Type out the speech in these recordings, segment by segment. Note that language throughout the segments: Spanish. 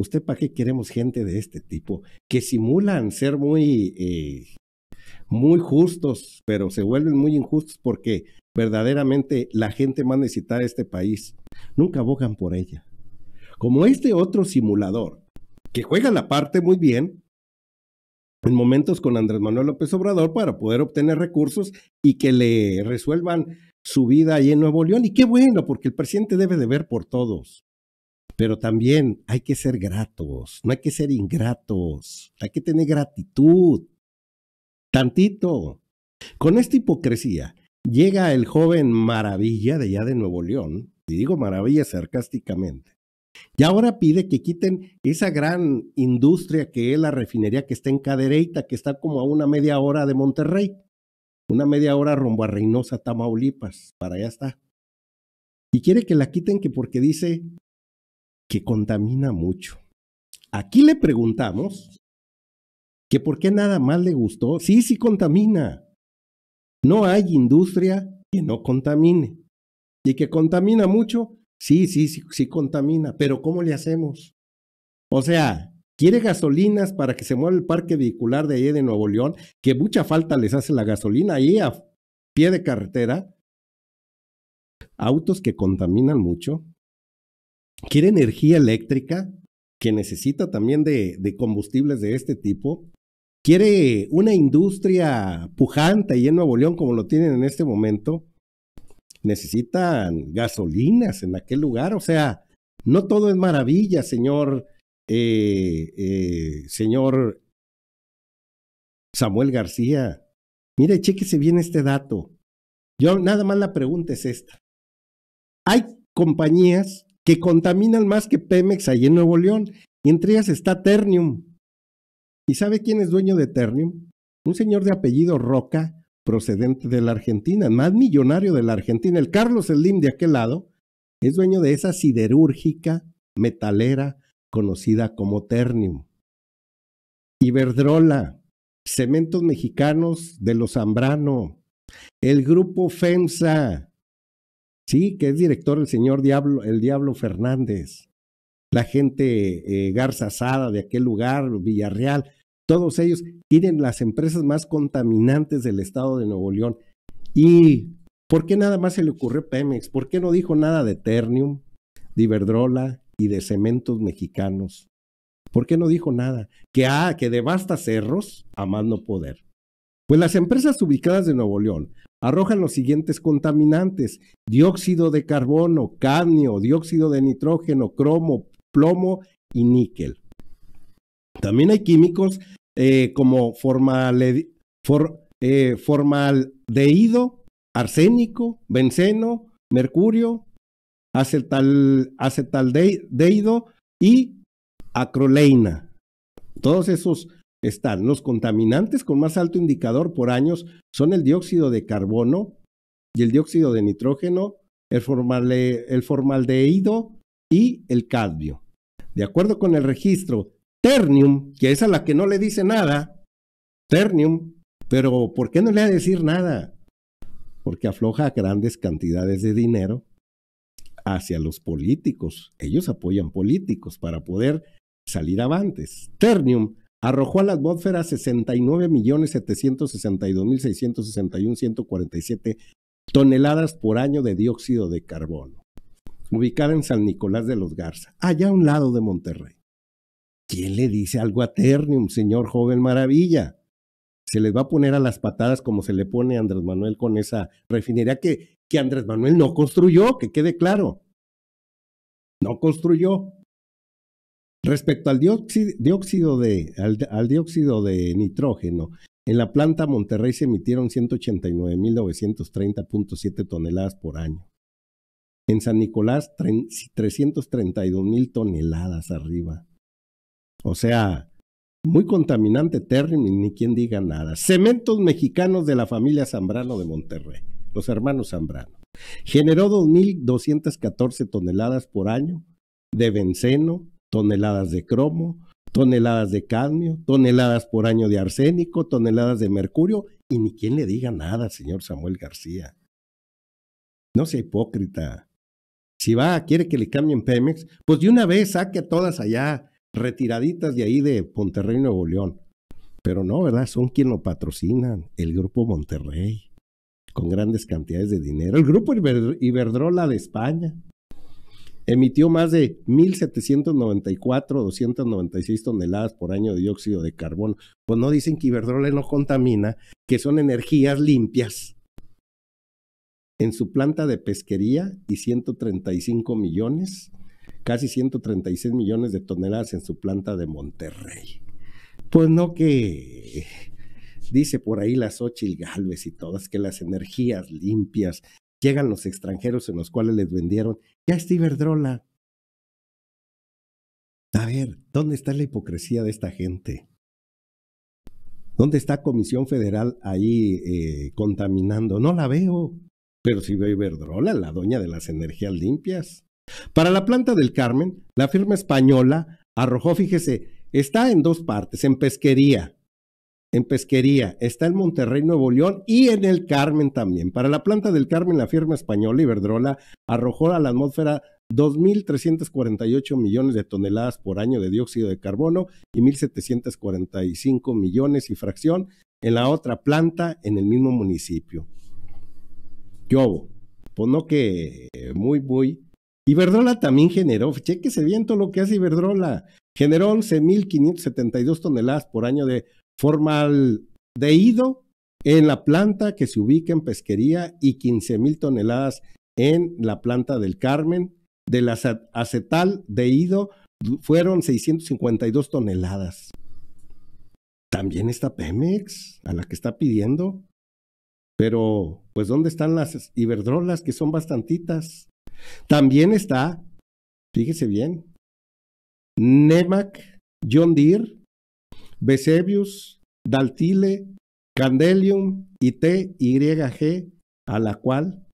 ¿usted para qué queremos gente de este tipo? Que simulan ser muy, eh, muy justos, pero se vuelven muy injustos porque verdaderamente la gente más necesitada de este país nunca abogan por ella. Como este otro simulador, que juega la parte muy bien, en momentos con Andrés Manuel López Obrador para poder obtener recursos y que le resuelvan su vida ahí en Nuevo León. Y qué bueno, porque el presidente debe de ver por todos. Pero también hay que ser gratos, no hay que ser ingratos, hay que tener gratitud. Tantito. Con esta hipocresía llega el joven maravilla de allá de Nuevo León, y digo maravilla sarcásticamente, y ahora pide que quiten esa gran industria que es la refinería que está en Cadereyta, que está como a una media hora de Monterrey, una media hora rumbo a Reynosa, Tamaulipas, para allá está. Y quiere que la quiten que porque dice que contamina mucho. Aquí le preguntamos que por qué nada más le gustó. Sí, sí contamina. No hay industria que no contamine. Y que contamina mucho, sí, sí, sí, sí contamina. Pero ¿cómo le hacemos? O sea, quiere gasolinas para que se mueva el parque vehicular de allá de Nuevo León, que mucha falta les hace la gasolina ahí a pie de carretera. Autos que contaminan mucho, quiere energía eléctrica, que necesita también de, combustibles de este tipo, quiere una industria pujante y en Nuevo León como lo tienen en este momento, necesitan gasolinas en aquel lugar. O sea, no todo es maravilla, señor, eh, eh, señor Samuel García. Mire, chéquese bien este dato. Yo nada más la pregunta es esta. Hay compañías que contaminan más que Pemex ahí en Nuevo León. Y entre ellas está Ternium. ¿Y sabe quién es dueño de Ternium? Un señor de apellido Roca, procedente de la Argentina, más millonario de la Argentina, el Carlos Slim de aquel lado, es dueño de esa siderúrgica metalera conocida como Ternium. Iberdrola, Cementos Mexicanos de los Zambrano, el grupo FEMSA, Sí, que es director el señor Diablo, el Diablo Fernández, la gente eh, Garza Asada de aquel lugar, Villarreal, todos ellos tienen las empresas más contaminantes del estado de Nuevo León. ¿Y por qué nada más se le ocurrió Pemex? ¿Por qué no dijo nada de Ternium, de Iberdrola y de cementos mexicanos? ¿Por qué no dijo nada? Que, ah, que devasta cerros a más no poder. Pues las empresas ubicadas de Nuevo León arrojan los siguientes contaminantes, dióxido de carbono, cadmio, dióxido de nitrógeno, cromo, plomo y níquel. También hay químicos eh, como formal eh, formaldehído, arsénico, benceno, mercurio, acetal, y acroleina. Todos esos están los contaminantes con más alto indicador por años son el dióxido de carbono y el dióxido de nitrógeno, el, formaldehído y el cadmio. De acuerdo con el registro, Ternium, que es a la que no le dice nada, Ternium, pero ¿por qué no le va a decir nada? Porque afloja grandes cantidades de dinero hacia los políticos. Ellos apoyan políticos para poder salir avantes. Ternium arrojó a la atmósfera 69.762.661.147 toneladas por año de dióxido de carbono, ubicada en San Nicolás de los Garza, allá a un lado de Monterrey. ¿Quién le dice algo a Ternium, señor joven maravilla? Se les va a poner a las patadas como se le pone a Andrés Manuel con esa refinería que, que Andrés Manuel no construyó, que quede claro. No construyó, Respecto al dióxido, de, de nitrógeno, en la planta Monterrey se emitieron 189.930.7 toneladas por año. En San Nicolás, 332.000 toneladas arriba. O sea, muy contaminante Terry, ni quien diga nada. Cementos mexicanos de la familia Zambrano de Monterrey, los hermanos Zambrano. Generó 2.214 toneladas por año de benceno, toneladas de cromo, toneladas de cadmio, toneladas por año de arsénico, toneladas de mercurio, y ni quien le diga nada, señor Samuel García. No sea hipócrita. Si va, quiere que le cambien Pemex, pues de una vez saque a todas allá, retiraditas de ahí de Monterrey, Nuevo León. Pero no, ¿verdad? Son quien lo patrocinan, el Grupo Monterrey, con grandes cantidades de dinero. El Grupo Iberdrola de España, emitió más de 1.794, 296 toneladas por año de dióxido de carbono. Pues no dicen que Iberdrola no contamina, que son energías limpias. En su planta de pesquería y 135 millones, casi 136 millones de toneladas en su planta de Monterrey. Pues no que dice por ahí las Ochilgalves Galvez y todas que las energías limpias llegan los extranjeros en los cuales les vendieron, ya está Iberdrola. A ver, ¿dónde está la hipocresía de esta gente? ¿Dónde está Comisión Federal ahí eh, contaminando? No la veo, pero sí veo Iberdrola, la doña de las energías limpias. Para la planta del Carmen, la firma española arrojó, fíjese, está en dos partes, en pesquería, en Pesquería, está en Monterrey, Nuevo León y en el Carmen también. Para la planta del Carmen, la firma española Iberdrola arrojó a la atmósfera 2.348 millones de toneladas por año de dióxido de carbono y 1.745 millones y fracción en la otra planta en el mismo municipio. Yo, pues no que muy, muy. Iberdrola también generó, cheque ese viento lo que hace Iberdrola, generó 11.572 toneladas por año de formal de ido en la planta que se ubica en pesquería y 15 mil toneladas en la planta del Carmen. Del ido fueron 652 toneladas. También está Pemex, a la que está pidiendo. Pero, pues, ¿dónde están las Iberdrolas, que son bastantitas? También está, fíjese bien, Nemac, John Deere, Besebius, Daltile, Candelium y TYG, a la cual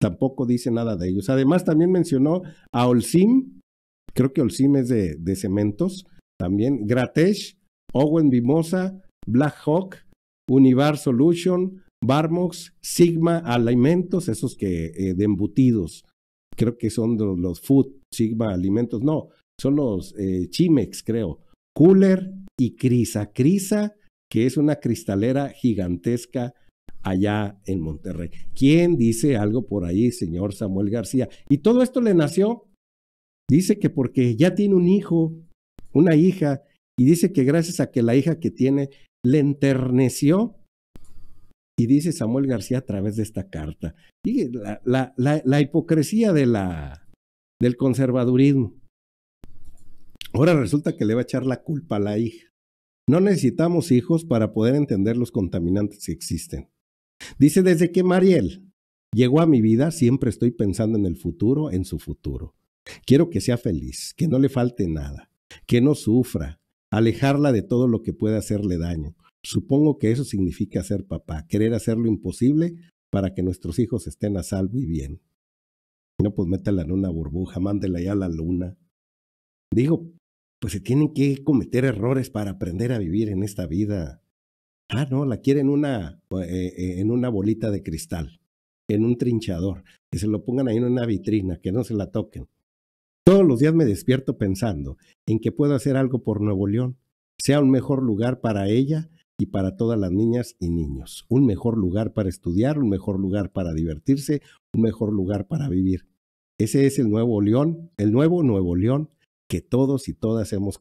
tampoco dice nada de ellos. Además, también mencionó a Olsim, creo que Olsim es de, cementos, también Gratesh, Owen Mimosa, Black Hawk, Univar Solution, Barmox, Sigma Alimentos, esos que eh, de embutidos, creo que son los, food, Sigma Alimentos, no, son los eh, Chimex, creo, Cooler y Crisa. Crisa, que es una cristalera gigantesca allá en Monterrey. ¿Quién dice algo por ahí, señor Samuel García? Y todo esto le nació, dice que porque ya tiene un hijo, una hija, y dice que gracias a que la hija que tiene le enterneció, y dice Samuel García a través de esta carta. Y la, la, la hipocresía la, del conservadurismo. Ahora resulta que le va a echar la culpa a la hija. No necesitamos hijos para poder entender los contaminantes que existen. Dice, desde que Mariel llegó a mi vida, siempre estoy pensando en el futuro, en su futuro. Quiero que sea feliz, que no le falte nada, que no sufra, alejarla de todo lo que pueda hacerle daño. Supongo que eso significa ser papá, querer hacer lo imposible para que nuestros hijos estén a salvo y bien. No, pues métela en una burbuja, mándela ya a la luna. Digo, pues se tienen que cometer errores para aprender a vivir en esta vida. Ah, no, la quieren una, eh, eh, en una bolita de cristal, en un trinchador, que se lo pongan ahí en una vitrina, que no se la toquen. Todos los días me despierto pensando en que puedo hacer algo por Nuevo León, sea un mejor lugar para ella y para todas las niñas y niños, un mejor lugar para estudiar, un mejor lugar para divertirse, un mejor lugar para vivir. Ese es el Nuevo León, el nuevo Nuevo León que todos y todas hemos,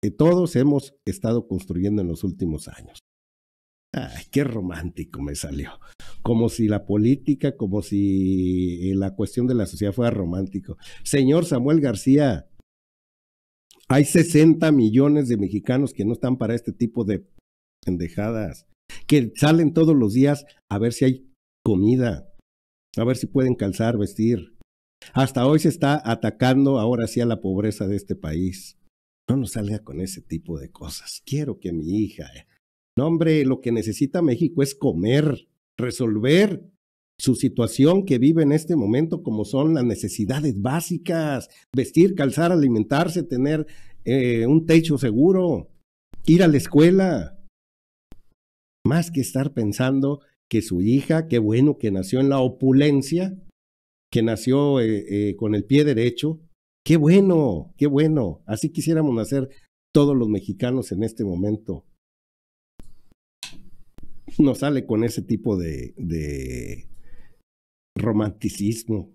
que todos hemos estado construyendo en los últimos años. Ay, qué romántico me salió. Como si la política, como si eh, la cuestión de la sociedad fuera romántico. Señor Samuel García, hay 60 millones de mexicanos que no están para este tipo de pendejadas, que salen todos los días a ver si hay comida, a ver si pueden calzar, vestir, hasta hoy se está atacando ahora sí a la pobreza de este país. No nos salga con ese tipo de cosas. Quiero que mi hija... Eh. No, hombre, lo que necesita México es comer, resolver su situación que vive en este momento, como son las necesidades básicas, vestir, calzar, alimentarse, tener eh, un techo seguro, ir a la escuela, más que estar pensando que su hija, qué bueno que nació en la opulencia, que nació eh, eh, con el pie derecho. Qué bueno, qué bueno. Así quisiéramos nacer todos los mexicanos en este momento. No sale con ese tipo de, de romanticismo.